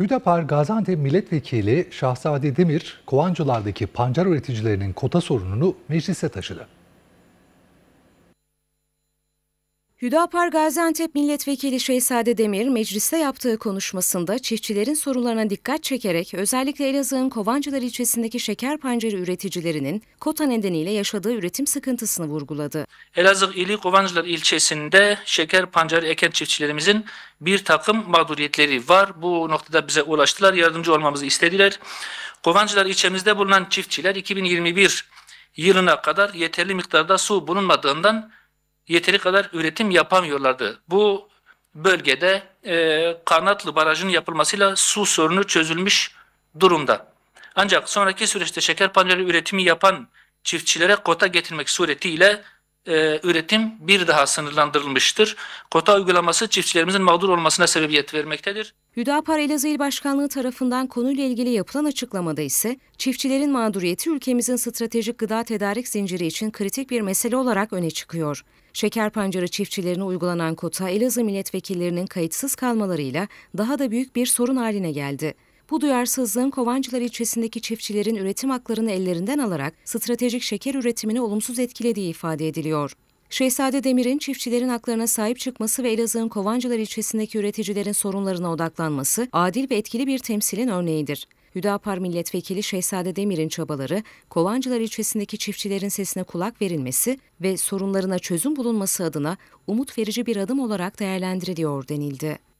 Hüdapar Gaziantep Milletvekili Şahzade Demir, Kovancılar'daki pancar üreticilerinin kota sorununu meclise taşıdı. Hüdapar Gaziantep Milletvekili Şehzade Demir, mecliste yaptığı konuşmasında çiftçilerin sorunlarına dikkat çekerek özellikle Elazığ'ın Kovancılar ilçesindeki şeker pancarı üreticilerinin kota nedeniyle yaşadığı üretim sıkıntısını vurguladı. Elazığ ili Kovancılar ilçesinde şeker pancarı eken çiftçilerimizin bir takım mağduriyetleri var. Bu noktada bize ulaştılar, yardımcı olmamızı istediler. Kovancılar ilçemizde bulunan çiftçiler 2021 yılına kadar yeterli miktarda su bulunmadığından yeteri kadar üretim yapamıyorlardı. Bu bölgede e, Karnatlı Barajı'nın yapılmasıyla su sorunu çözülmüş durumda. Ancak sonraki süreçte şeker paneli üretimi yapan çiftçilere kota getirmek suretiyle e, üretim bir daha sınırlandırılmıştır. Kota uygulaması çiftçilerimizin mağdur olmasına sebebiyet vermektedir. Hüdapar Elazığ İl Başkanlığı tarafından konuyla ilgili yapılan açıklamada ise çiftçilerin mağduriyeti ülkemizin stratejik gıda tedarik zinciri için kritik bir mesele olarak öne çıkıyor. Şeker pancarı çiftçilerine uygulanan kota Elazığ milletvekillerinin kayıtsız kalmalarıyla daha da büyük bir sorun haline geldi. Bu duyarsızlığın Kovancılar ilçesindeki çiftçilerin üretim haklarını ellerinden alarak stratejik şeker üretimini olumsuz etkilediği ifade ediliyor. Şehzade Demir'in çiftçilerin haklarına sahip çıkması ve Elazığ'ın Kovancılar ilçesindeki üreticilerin sorunlarına odaklanması adil ve etkili bir temsilin örneğidir. Hüdapar Milletvekili Şehzade Demir'in çabaları, Kovancılar ilçesindeki çiftçilerin sesine kulak verilmesi ve sorunlarına çözüm bulunması adına umut verici bir adım olarak değerlendiriliyor denildi.